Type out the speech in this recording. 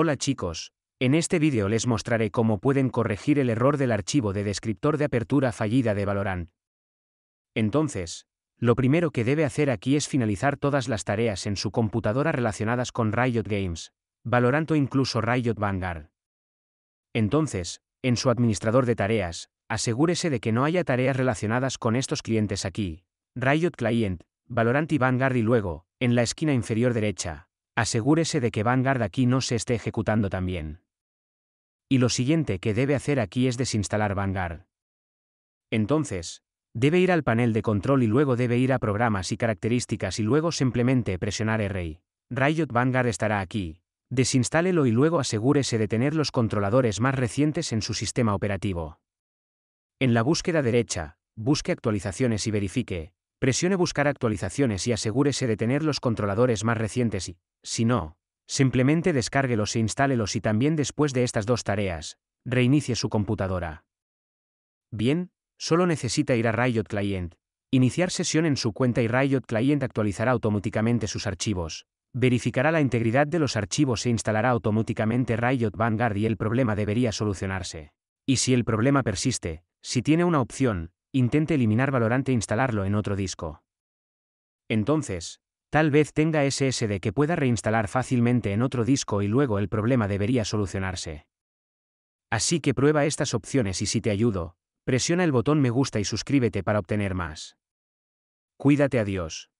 Hola chicos, en este vídeo les mostraré cómo pueden corregir el error del archivo de descriptor de apertura fallida de Valorant. Entonces, lo primero que debe hacer aquí es finalizar todas las tareas en su computadora relacionadas con Riot Games, Valorant o incluso Riot Vanguard. Entonces, en su administrador de tareas, asegúrese de que no haya tareas relacionadas con estos clientes aquí, Riot Client, Valorant y Vanguard y luego, en la esquina inferior derecha, asegúrese de que Vanguard aquí no se esté ejecutando también. Y lo siguiente que debe hacer aquí es desinstalar Vanguard. Entonces, debe ir al panel de control y luego debe ir a programas y características y luego simplemente presionar e R. Riot Vanguard estará aquí. Desinstálelo y luego asegúrese de tener los controladores más recientes en su sistema operativo. En la búsqueda derecha, busque actualizaciones y verifique. Presione buscar actualizaciones y asegúrese de tener los controladores más recientes y, si no, simplemente descárguelos e instálelos y también después de estas dos tareas, reinicie su computadora. Bien, solo necesita ir a Riot Client, iniciar sesión en su cuenta y Riot Client actualizará automáticamente sus archivos, verificará la integridad de los archivos e instalará automáticamente Riot Vanguard y el problema debería solucionarse. Y si el problema persiste, si tiene una opción, intente eliminar Valorant e instalarlo en otro disco. Entonces, Tal vez tenga SSD que pueda reinstalar fácilmente en otro disco y luego el problema debería solucionarse. Así que prueba estas opciones y si te ayudo, presiona el botón me gusta y suscríbete para obtener más. Cuídate adiós.